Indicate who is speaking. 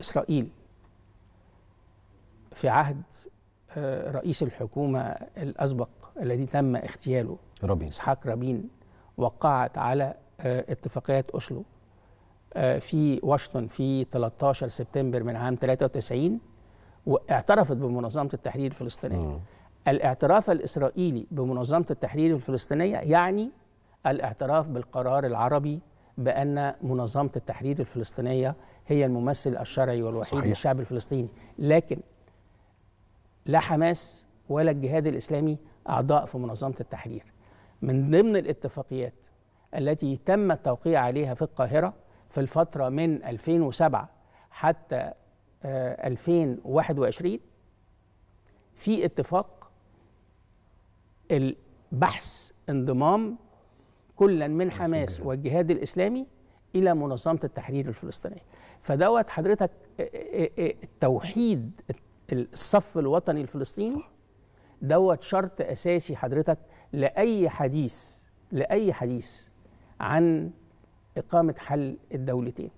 Speaker 1: إسرائيل في عهد آه، رئيس الحكومة الأسبق الذي تم اغتياله رابين إسحاق رابين وقعت على آه، اتفاقيات أوسلو آه، في واشنطن في 13 سبتمبر من عام 93 واعترفت بمنظمة التحرير الفلسطينية م. الاعتراف الإسرائيلي بمنظمة التحرير الفلسطينية يعني الاعتراف بالقرار العربي بأن منظمة التحرير الفلسطينية هي الممثل الشرعي والوحيد صحيح. للشعب الفلسطيني لكن لا حماس ولا الجهاد الإسلامي أعضاء في منظمة التحرير من ضمن الاتفاقيات التي تم التوقيع عليها في القاهرة في الفترة من 2007 حتى 2021 آه، في اتفاق البحث انضمام كلا من حماس والجهاد الاسلامي الى منظمه التحرير الفلسطينيه فدوت حضرتك توحيد الصف الوطني الفلسطيني دوت شرط اساسي حضرتك لاي حديث لاي حديث عن اقامه حل الدولتين